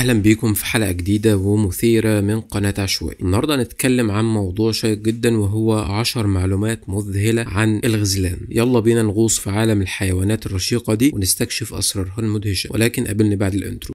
اهلا بيكم في حلقه جديده ومثيره من قناه عشوائي النهارده هنتكلم عن موضوع شيق جدا وهو 10 معلومات مذهله عن الغزلان يلا بينا نغوص في عالم الحيوانات الرشيقه دي ونستكشف اسرارها المدهشه ولكن قابلني بعد الانترو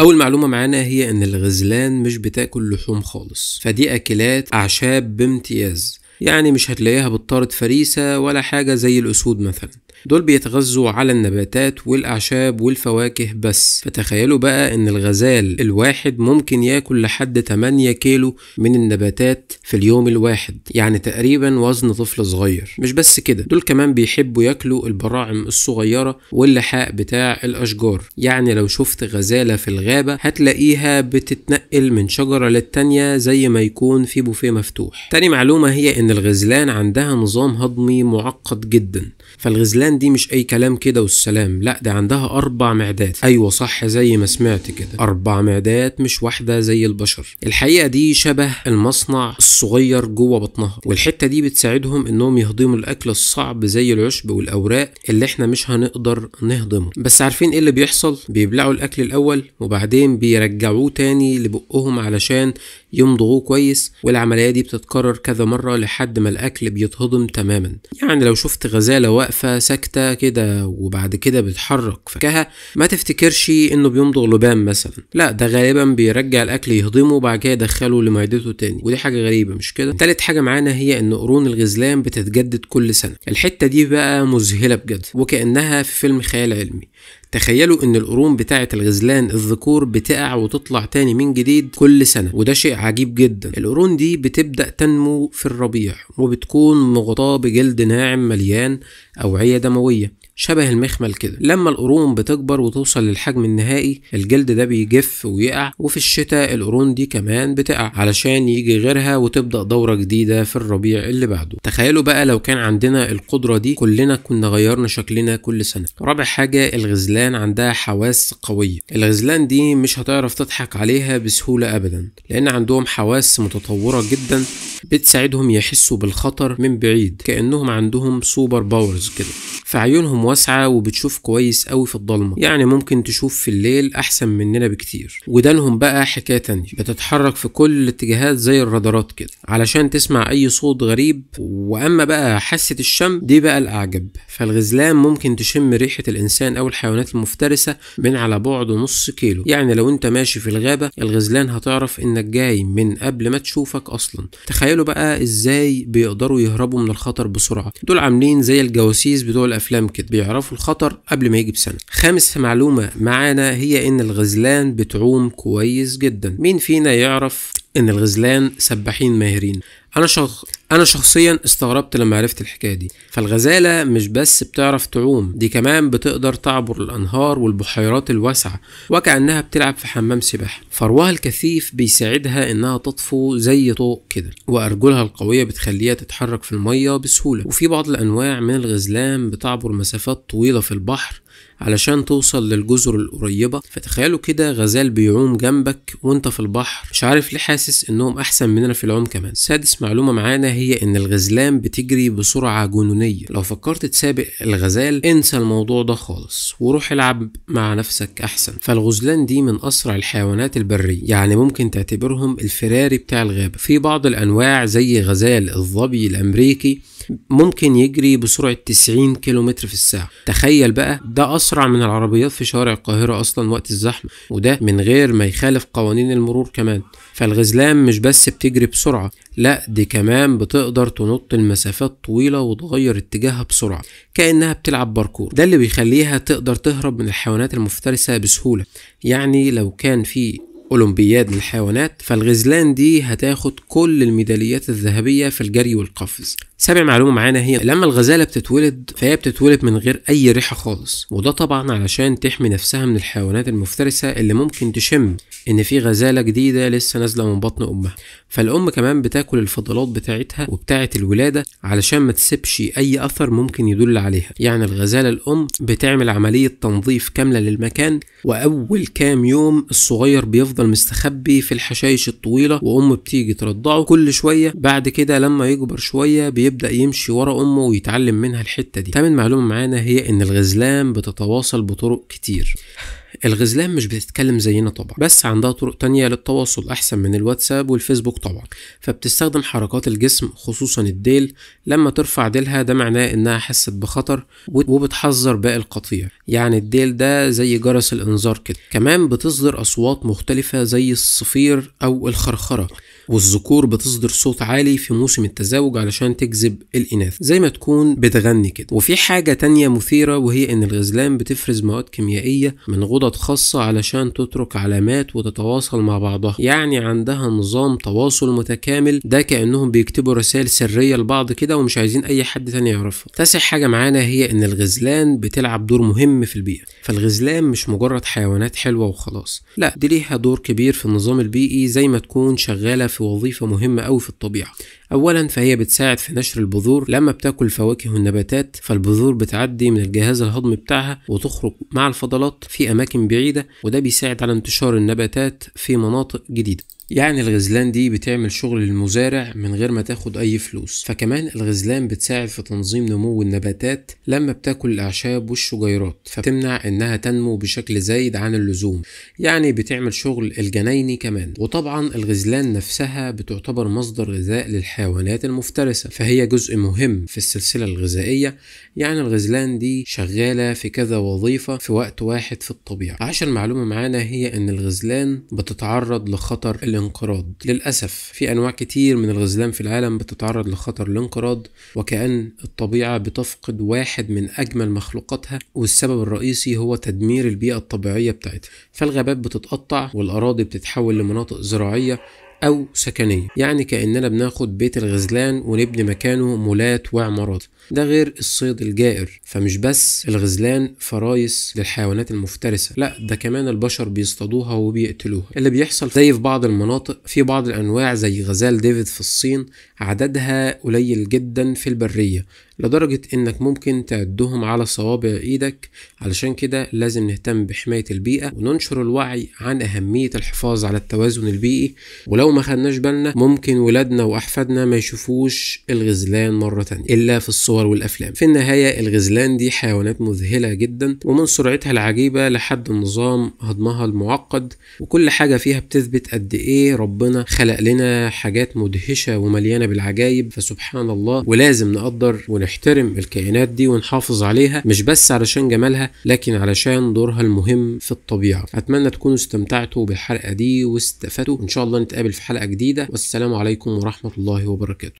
أول معلومة معانا هي إن الغزلان مش بتاكل لحوم خالص، فدي أكلات أعشاب بامتياز، يعني مش هتلاقيها بتطارد فريسة ولا حاجة زي الأسود مثلا دول بيتغذوا على النباتات والأعشاب والفواكه بس فتخيلوا بقى إن الغزال الواحد ممكن ياكل لحد 8 كيلو من النباتات في اليوم الواحد يعني تقريبا وزن طفل صغير مش بس كده دول كمان بيحبوا ياكلوا البراعم الصغيرة واللحاء بتاع الأشجار يعني لو شفت غزالة في الغابة هتلاقيها بتتنقل من شجرة للتانية زي ما يكون في بوفيه مفتوح تاني معلومة هي إن الغزلان عندها نظام هضمي معقد جدا فالغزلان الاعلان دي مش أي كلام كده والسلام لا ده عندها أربع معدات أيوة صح زي ما سمعت كده أربع معدات مش واحدة زي البشر الحقيقة دي شبه المصنع الصغير جوه بطنها والحتة دي بتساعدهم إنهم يهضموا الأكل الصعب زي العشب والأوراق اللي إحنا مش هنقدر نهضمه بس عارفين إيه اللي بيحصل بيبلعوا الأكل الأول وبعدين بيرجعوه تاني لبقهم علشان يمضغوه كويس والعملية دي بتتكرر كذا مرة لحد ما الأكل بيتهضم تماما يعني لو شفت غزالة واقفة ساكتة كده وبعد كده بتحرك فكها ما تفتكرش انه بيمضغ لبان مثلا لا ده غالبا بيرجع الاكل يهضمه وبعد كده يدخله لمعدته تاني ودي حاجة غريبة مش كده تالت حاجة معانا هي ان قرون الغزلان بتتجدد كل سنة الحتة دي بقى مذهلة بجد وكأنها في فيلم خيال علمي تخيلوا ان القرون بتاعة الغزلان الذكور بتقع وتطلع تاني من جديد كل سنة وده شيء عجيب جدا القرون دي بتبدأ تنمو في الربيع وبتكون مغطاة بجلد ناعم مليان أوعية دموية شبه المخمل كده لما القرون بتكبر وتوصل للحجم النهائي الجلد ده بيجف ويقع وفي الشتاء القرون دي كمان بتقع علشان يجي غيرها وتبدا دوره جديده في الربيع اللي بعده تخيلوا بقى لو كان عندنا القدره دي كلنا كنا غيرنا شكلنا كل سنه رابع حاجه الغزلان عندها حواس قويه الغزلان دي مش هتعرف تضحك عليها بسهوله ابدا لان عندهم حواس متطوره جدا بتساعدهم يحسوا بالخطر من بعيد كانهم عندهم سوبر باورز كده فعيونهم واسعة وبتشوف كويس قوي في الضلمة يعني ممكن تشوف في الليل أحسن مننا بكتير ودانهم بقى حكاية تانية بتتحرك في كل الاتجاهات زي الرادارات كده علشان تسمع أي صوت غريب وأما بقى حاسة الشم دي بقى الأعجب فالغزلان ممكن تشم ريحة الإنسان أو الحيوانات المفترسة من على بعد نص كيلو يعني لو أنت ماشي في الغابة الغزلان هتعرف إنك جاي من قبل ما تشوفك أصلا تخيلوا بقى إزاي بيقدروا يهربوا من الخطر بسرعة دول عاملين زي الجواسيس بتوع الافلام كده بيعرفوا الخطر قبل ما يجي بسنه خامس معلومه معانا هي ان الغزلان بتعوم كويس جدا مين فينا يعرف ان الغزلان سباحين ماهرين انا شخص انا شخصيا استغربت لما عرفت الحكايه دي فالغزاله مش بس بتعرف تعوم دي كمان بتقدر تعبر الانهار والبحيرات الواسعه وكانها بتلعب في حمام سباحه فروها الكثيف بيساعدها انها تطفو زي طوق كده وارجلها القويه بتخليها تتحرك في الميه بسهوله وفي بعض الانواع من الغزلان بتعبر مسافات طويله في البحر علشان توصل للجزر القريبة فتخيلوا كده غزال بيعوم جنبك وانت في البحر مش عارف ليه حاسس انهم احسن مننا في العوم كمان سادس معلومة معانا هي ان الغزلان بتجري بسرعه جنونيه لو فكرت تسابق الغزال انسى الموضوع ده خالص وروح العب مع نفسك احسن فالغزلان دي من اسرع الحيوانات البريه يعني ممكن تعتبرهم الفراري بتاع الغابه في بعض الانواع زي غزال الظبي الامريكي ممكن يجري بسرعة 90 كيلومتر في الساعة تخيل بقى ده أسرع من العربيات في شوارع القاهرة أصلا وقت الزحمة وده من غير ما يخالف قوانين المرور كمان فالغزلان مش بس بتجري بسرعة لا دي كمان بتقدر تنط المسافات طويلة وتغير اتجاهها بسرعة كأنها بتلعب باركور ده اللي بيخليها تقدر تهرب من الحيوانات المفترسة بسهولة يعني لو كان في أولمبياد للحيوانات فالغزلان دي هتاخد كل الميداليات الذهبية في الجري والقفز سابع معلومة معانا هي لما الغزالة بتتولد فهي بتتولد من غير أي ريحة خالص وده طبعا علشان تحمي نفسها من الحيوانات المفترسة اللي ممكن تشم إن في غزالة جديدة لسه نازلة من بطن أمها فالأم كمان بتاكل الفضلات بتاعتها وبتاعة الولادة علشان ما تسيبش أي أثر ممكن يدل عليها يعني الغزالة الأم بتعمل عملية تنظيف كاملة للمكان وأول كام يوم الصغير بيفضل مستخبي في الحشايش الطويلة وأم بتيجي ترضعه كل شوية بعد كده لما يكبر شوية بي بيبدأ يمشي ورا أمه ويتعلم منها الحتة دي تامن معلومة معانا هي إن الغزلان بتتواصل بطرق كتير الغزلان مش بتتكلم زينا طبعا بس عندها طرق تانية للتواصل أحسن من الواتساب والفيسبوك طبعا فبتستخدم حركات الجسم خصوصا الديل لما ترفع ديلها ده معناه إنها حست بخطر وبتحذر باقي القطيع يعني الديل ده زي جرس الإنذار كده كمان بتصدر أصوات مختلفة زي الصفير أو الخرخرة والذكور بتصدر صوت عالي في موسم التزاوج علشان تجذب الإناث زي ما تكون بتغني كده وفي حاجة تانية مثيرة وهي إن الغزلان بتفرز مواد كيميائية من غدد خاصة علشان تترك علامات وتتواصل مع بعضها يعني عندها نظام تواصل متكامل ده كأنهم بيكتبوا رسائل سرية لبعض كده ومش عايزين أي حد تاني يعرفها تاسع حاجة معانا هي إن الغزلان بتلعب دور مهم في البيئة فالغزلان مش مجرد حيوانات حلوة وخلاص لا دي ليها دور كبير في النظام البيئي زي ما تكون شغالة في وظيفة مهمة أوي في الطبيعة أولا فهي بتساعد في نشر البذور لما بتاكل الفواكه والنباتات فالبذور بتعدي من الجهاز الهضمي بتاعها وتخرج مع الفضلات في أماكن بعيدة وده بيساعد على انتشار النباتات في مناطق جديدة يعني الغزلان دي بتعمل شغل المزارع من غير ما تاخد أي فلوس فكمان الغزلان بتساعد في تنظيم نمو النباتات لما بتاكل الأعشاب والشجيرات فبتمنع إنها تنمو بشكل زايد عن اللزوم يعني بتعمل شغل الجنايني كمان وطبعا الغزلان نفسها بتعتبر مصدر غذاء للحيوانات المفترسة فهي جزء مهم في السلسلة الغذائية يعني الغزلان دي شغالة في كذا وظيفة في وقت واحد في الطبيعة عشان معلومة معانا هي إن الغزلان بتتعرض لخطر الانقراض للأسف في أنواع كتير من الغزلان في العالم بتتعرض لخطر الانقراض وكأن الطبيعة بتفقد واحد من أجمل مخلوقاتها والسبب الرئيسي هو تدمير البيئة الطبيعية بتاعتها فالغابات بتتقطع والأراضي بتتحول لمناطق زراعية أو سكنية يعني كأننا بناخد بيت الغزلان ونبني مكانه مولات وعمارات ده غير الصيد الجائر فمش بس الغزلان فرايس للحيوانات المفترسة لا ده كمان البشر بيصطادوها وبيقتلوها اللي بيحصل زي في بعض المناطق في بعض الأنواع زي غزال ديفيد في الصين عددها قليل جدا في البرية لدرجة إنك ممكن تعدهم على صوابع إيدك علشان كده لازم نهتم بحماية البيئة وننشر الوعي عن أهمية الحفاظ على التوازن البيئي ولو ما خدناش بالنا ممكن ولادنا وأحفادنا ما يشوفوش الغزلان مرة تانية إلا في الصور والأفلام في النهاية الغزلان دي حيوانات مذهلة جدا ومن سرعتها العجيبة لحد النظام هضمها المعقد وكل حاجة فيها بتثبت قد إيه ربنا خلق لنا حاجات مدهشة ومليانة بالعجائب فسبحان الله ولازم نقدر ونحن نحترم الكائنات دي ونحافظ عليها مش بس علشان جمالها لكن علشان دورها المهم في الطبيعة أتمنى تكونوا استمتعتوا بالحلقة دي واستفدتوا إن شاء الله نتقابل في حلقة جديدة والسلام عليكم ورحمة الله وبركاته